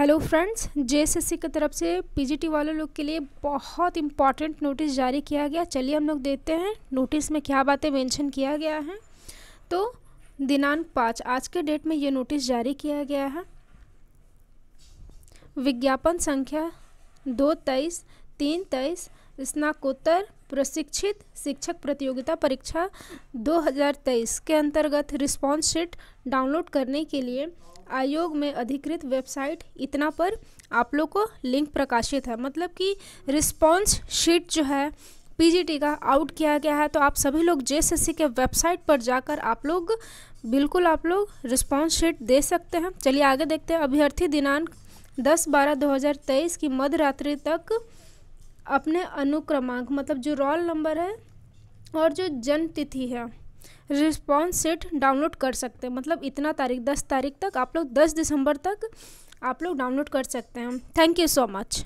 hello friends JSSC की तरफ से पीजीटी वाले लोग के लिए बहुत इंपॉर्टेंट नोटिस जारी किया गया चलिए हम लोग देखते हैं नोटिस में क्या बातें मेंशन किया गया है तो दिनांक पाँच आज के डेट में ये नोटिस जारी किया गया है विज्ञापन संख्या दो तेईस तीन तेईस स्नाकोत्तर प्रशिक्षित शिक्षक प्रतियोगिता परीक्षा 2023 के अंतर्गत रिस्पॉन्स शीट डाउनलोड करने के लिए आयोग में अधिकृत वेबसाइट इतना पर आप लोग को लिंक प्रकाशित है मतलब कि रिस्पॉन्स शीट जो है पीजीटी का आउट किया गया है तो आप सभी लोग जेएसएससी के वेबसाइट पर जाकर आप लोग बिल्कुल आप लोग रिस्पॉन्स शीट दे सकते हैं चलिए आगे देखते हैं अभ्यर्थी दिनांक दस बारह दो हज़ार तेईस की मध्य रात्रि तक अपने अनुक्रमांक मतलब जो रोल नंबर है और जो जन्म तिथि है रिस्पॉन्स सेट डाउनलोड कर सकते हैं मतलब इतना तारीख दस तारीख तक आप लोग दस दिसंबर तक आप लोग डाउनलोड कर सकते हैं थैंक यू सो मच